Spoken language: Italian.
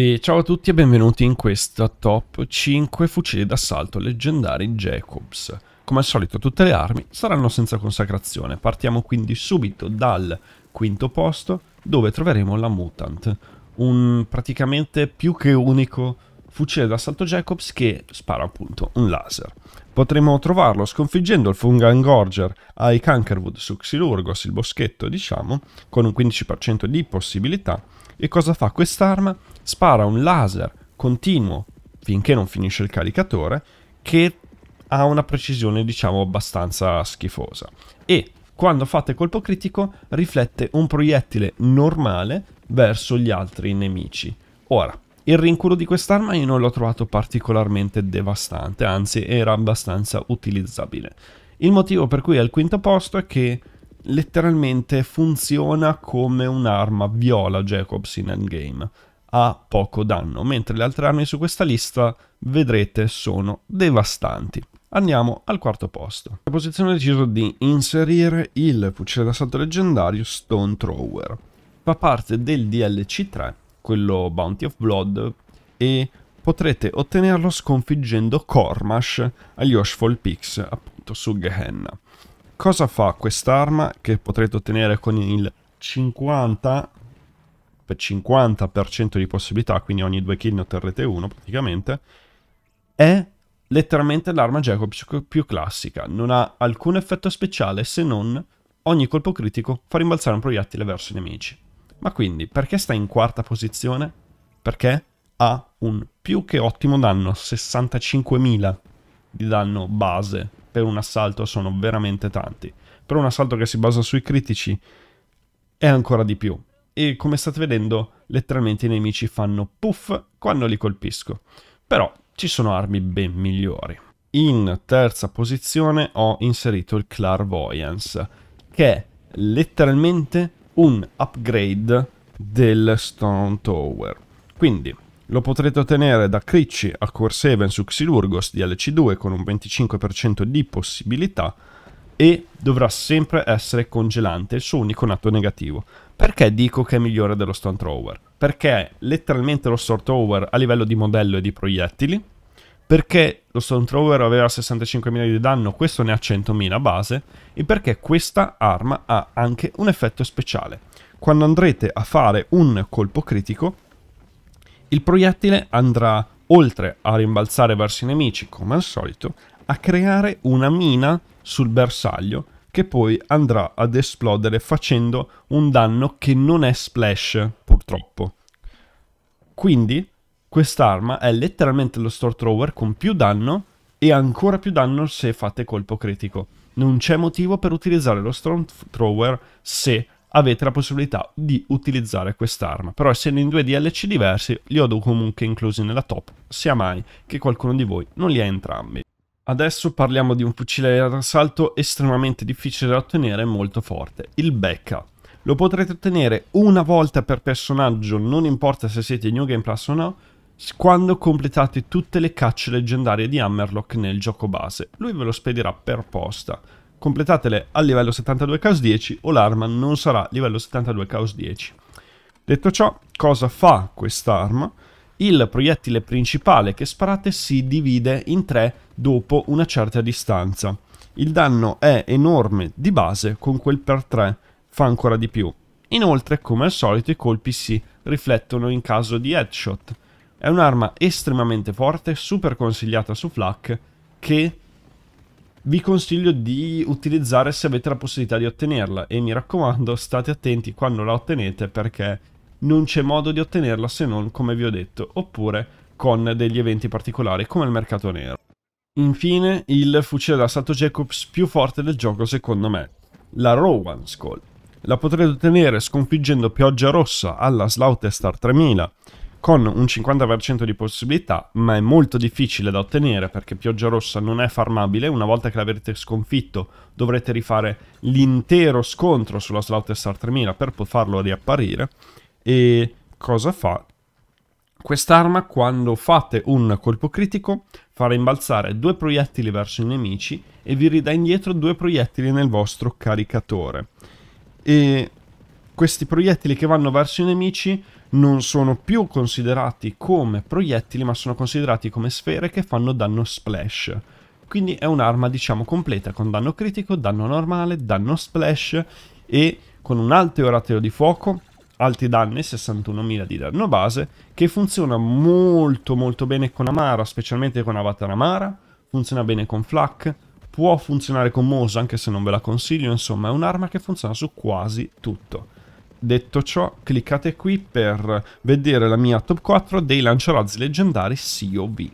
E ciao a tutti e benvenuti in questa top 5 fucili d'assalto leggendari Jacobs. Come al solito tutte le armi saranno senza consacrazione, partiamo quindi subito dal quinto posto dove troveremo la Mutant, un praticamente più che unico fucile d'assalto Jacobs che spara appunto un laser. Potremo trovarlo sconfiggendo il Fungan Gorger ai Cankerwood su Xilurgos, il boschetto diciamo, con un 15% di possibilità e cosa fa quest'arma? Spara un laser continuo finché non finisce il caricatore che ha una precisione diciamo abbastanza schifosa e quando fate colpo critico riflette un proiettile normale verso gli altri nemici. Ora, il rinculo di quest'arma io non l'ho trovato particolarmente devastante, anzi era abbastanza utilizzabile. Il motivo per cui è al quinto posto è che letteralmente funziona come un'arma viola Jacobs in Endgame. Ha poco danno, mentre le altre armi su questa lista, vedrete, sono devastanti. Andiamo al quarto posto. La posizione ho deciso di inserire il fucile d'assalto leggendario Stone Thrower. Fa parte del DLC 3, quello Bounty of Blood, e potrete ottenerlo sconfiggendo Cormash agli Oshfall Peaks, appunto su Gehenna. Cosa fa quest'arma che potrete ottenere con il 50 per 50% di possibilità, quindi ogni due kill ne otterrete uno praticamente, è letteralmente l'arma Jacob più classica, non ha alcun effetto speciale se non ogni colpo critico fa rimbalzare un proiettile verso i nemici. Ma quindi, perché sta in quarta posizione? Perché ha un più che ottimo danno, 65.000 di danno base per un assalto sono veramente tanti. Per un assalto che si basa sui critici è ancora di più. E come state vedendo, letteralmente i nemici fanno puff quando li colpisco. Però ci sono armi ben migliori. In terza posizione ho inserito il Clairvoyance, che è letteralmente un upgrade del Stone Tower. Quindi lo potrete ottenere da Cricci a Core Corseven su Xilurgos DLC2 con un 25% di possibilità e dovrà sempre essere congelante, il suo unico nato negativo. Perché dico che è migliore dello Stone Thrower? Perché è letteralmente lo Stone Thrower a livello di modello e di proiettili, perché lo Stone Thrower aveva 65.000 di danno, questo ne ha 100.000 base, e perché questa arma ha anche un effetto speciale. Quando andrete a fare un colpo critico, il proiettile andrà, oltre a rimbalzare verso i nemici, come al solito, a creare una mina sul bersaglio che poi andrà ad esplodere facendo un danno che non è splash, purtroppo. Quindi, quest'arma è letteralmente lo Stormtrower con più danno e ancora più danno se fate colpo critico. Non c'è motivo per utilizzare lo Stormtrower se avete la possibilità di utilizzare quest'arma. Però essendo in due DLC diversi, li ho comunque inclusi nella top, sia mai che qualcuno di voi non li ha entrambi. Adesso parliamo di un fucile d'assalto estremamente difficile da ottenere e molto forte, il Becca. Lo potrete ottenere una volta per personaggio, non importa se siete in New Game Plus o no, quando completate tutte le cacce leggendarie di Hammerlock nel gioco base. Lui ve lo spedirà per posta completatele al livello 72 Chaos 10 o l'arma non sarà livello 72 Chaos 10. Detto ciò, cosa fa quest'arma? Il proiettile principale che sparate si divide in tre dopo una certa distanza. Il danno è enorme di base, con quel per 3 fa ancora di più. Inoltre, come al solito, i colpi si riflettono in caso di headshot. È un'arma estremamente forte, super consigliata su Flak, che vi consiglio di utilizzare se avete la possibilità di ottenerla e mi raccomando state attenti quando la ottenete perché non c'è modo di ottenerla se non come vi ho detto oppure con degli eventi particolari come il mercato nero. Infine il fucile d'assalto Jacobs più forte del gioco secondo me, la Rowan Skull. La potrete ottenere sconfiggendo Pioggia Rossa alla Slaughter Star 3000 con un 50% di possibilità, ma è molto difficile da ottenere perché Pioggia Rossa non è farmabile, una volta che l'avrete sconfitto dovrete rifare l'intero scontro sulla slot Star 3000 per farlo riapparire e cosa fa? Quest'arma quando fate un colpo critico fa rimbalzare due proiettili verso i nemici e vi ridà indietro due proiettili nel vostro caricatore. E questi proiettili che vanno verso i nemici non sono più considerati come proiettili, ma sono considerati come sfere che fanno danno splash. Quindi è un'arma, diciamo, completa, con danno critico, danno normale, danno splash e con un alto orateo di fuoco, alti danni, 61.000 di danno base, che funziona molto molto bene con Amara, specialmente con Avatar Amara, funziona bene con Flak, può funzionare con Mosa, anche se non ve la consiglio, insomma è un'arma che funziona su quasi tutto detto ciò, cliccate qui per vedere la mia top 4 dei lanciarazzi leggendari COV.